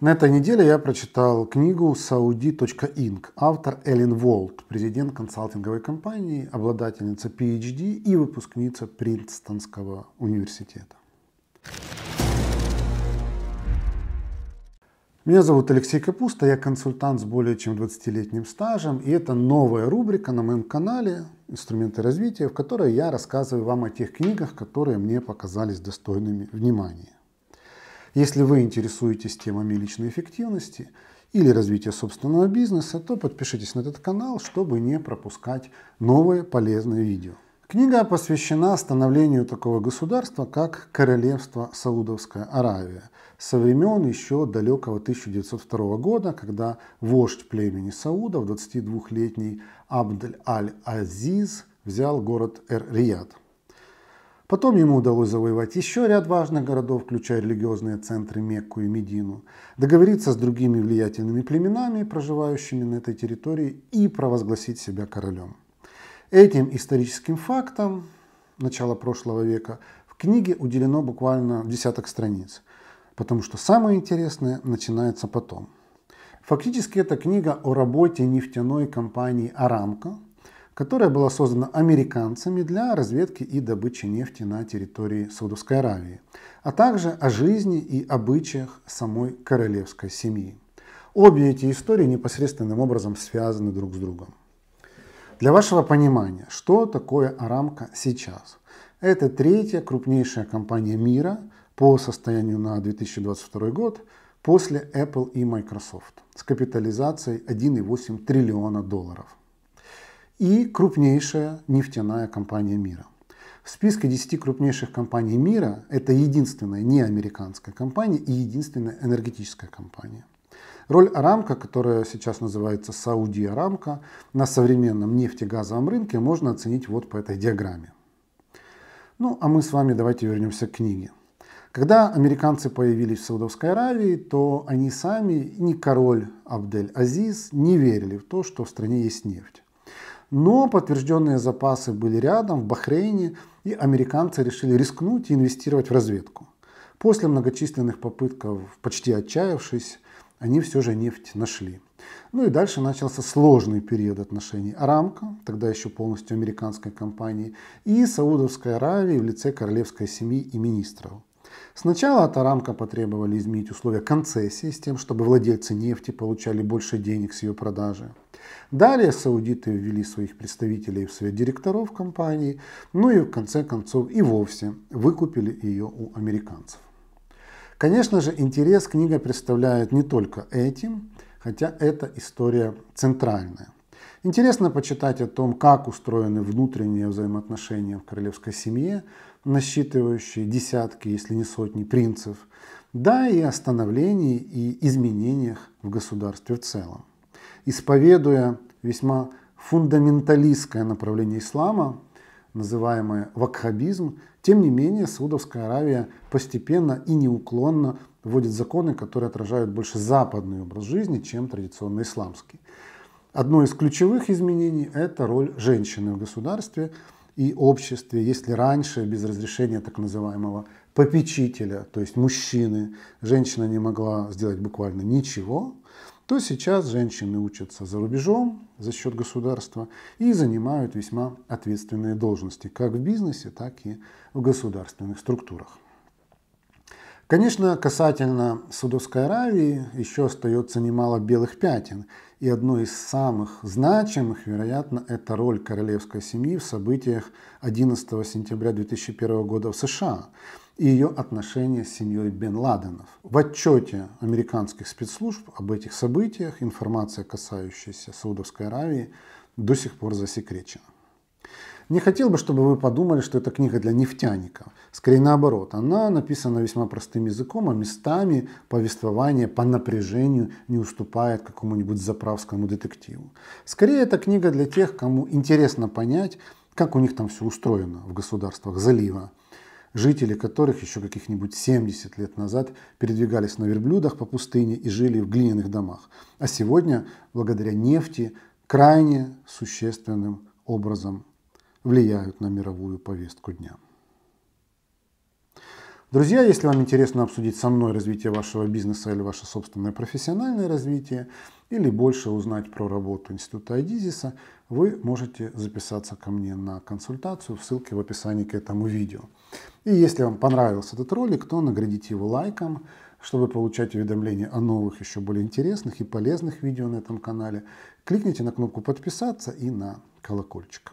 На этой неделе я прочитал книгу Saudi.inc, автор Эллен Волт, президент консалтинговой компании, обладательница PhD и выпускница Принстонского университета. Меня зовут Алексей Капуста, я консультант с более чем 20-летним стажем, и это новая рубрика на моем канале «Инструменты развития», в которой я рассказываю вам о тех книгах, которые мне показались достойными внимания. Если вы интересуетесь темами личной эффективности или развития собственного бизнеса, то подпишитесь на этот канал, чтобы не пропускать новые полезные видео. Книга посвящена становлению такого государства, как Королевство Саудовская Аравия, со времен еще далекого 1902 года, когда вождь племени Саудов, 22-летний Абдель Аль-Азиз, взял город Эр-Рияд. Потом ему удалось завоевать еще ряд важных городов, включая религиозные центры Мекку и Медину, договориться с другими влиятельными племенами, проживающими на этой территории, и провозгласить себя королем. Этим историческим фактом начала прошлого века в книге уделено буквально десяток страниц, потому что самое интересное начинается потом. Фактически это книга о работе нефтяной компании «Арамко», которая была создана американцами для разведки и добычи нефти на территории Саудовской Аравии, а также о жизни и обычаях самой королевской семьи. Обе эти истории непосредственным образом связаны друг с другом. Для вашего понимания, что такое Арамка сейчас? Это третья крупнейшая компания мира по состоянию на 2022 год после Apple и Microsoft с капитализацией 1,8 триллиона долларов и крупнейшая нефтяная компания мира. В списке 10 крупнейших компаний мира это единственная неамериканская компания и единственная энергетическая компания. Роль Арамка, которая сейчас называется Сауди Арамка, на современном нефтегазовом рынке можно оценить вот по этой диаграмме. Ну, а мы с вами давайте вернемся к книге. Когда американцы появились в Саудовской Аравии, то они сами, ни король Абдель Азиз, не верили в то, что в стране есть нефть но подтвержденные запасы были рядом, в Бахрейне, и американцы решили рискнуть и инвестировать в разведку. После многочисленных попыток, почти отчаявшись, они все же нефть нашли. Ну и дальше начался сложный период отношений Арамко, тогда еще полностью американской компании, и Саудовской Аравии в лице королевской семьи и министров. Сначала Тарамка потребовали изменить условия концессии с тем, чтобы владельцы нефти получали больше денег с ее продажи. Далее саудиты ввели своих представителей в совет директоров компании, ну и в конце концов и вовсе выкупили ее у американцев. Конечно же, интерес книга представляет не только этим, хотя эта история центральная. Интересно почитать о том, как устроены внутренние взаимоотношения в королевской семье, насчитывающие десятки, если не сотни принцев, да и о становлении и изменениях в государстве в целом. Исповедуя весьма фундаменталистское направление ислама, называемое вакхабизм, тем не менее Саудовская Аравия постепенно и неуклонно вводит законы, которые отражают больше западный образ жизни, чем традиционно исламский. Одно из ключевых изменений – это роль женщины в государстве – и обществе, если раньше без разрешения так называемого попечителя, то есть мужчины, женщина не могла сделать буквально ничего, то сейчас женщины учатся за рубежом за счет государства и занимают весьма ответственные должности как в бизнесе, так и в государственных структурах. Конечно, касательно Судовской Аравии еще остается немало белых пятен, и одной из самых значимых, вероятно, это роль королевской семьи в событиях 11 сентября 2001 года в США и ее отношения с семьей Бен Ладенов. В отчете американских спецслужб об этих событиях информация, касающаяся Саудовской Аравии, до сих пор засекречена. Не хотел бы, чтобы вы подумали, что это книга для нефтяников. Скорее наоборот, она написана весьма простым языком, а местами повествование по напряжению не уступает какому-нибудь заправскому детективу. Скорее, это книга для тех, кому интересно понять, как у них там все устроено в государствах залива жители которых еще каких-нибудь 70 лет назад передвигались на верблюдах по пустыне и жили в глиняных домах, а сегодня, благодаря нефти, крайне существенным образом влияют на мировую повестку дня. Друзья, если вам интересно обсудить со мной развитие вашего бизнеса или ваше собственное профессиональное развитие, или больше узнать про работу Института Айдизиса, вы можете записаться ко мне на консультацию в ссылке в описании к этому видео. И если вам понравился этот ролик, то наградите его лайком, чтобы получать уведомления о новых, еще более интересных и полезных видео на этом канале. Кликните на кнопку «Подписаться» и на колокольчик.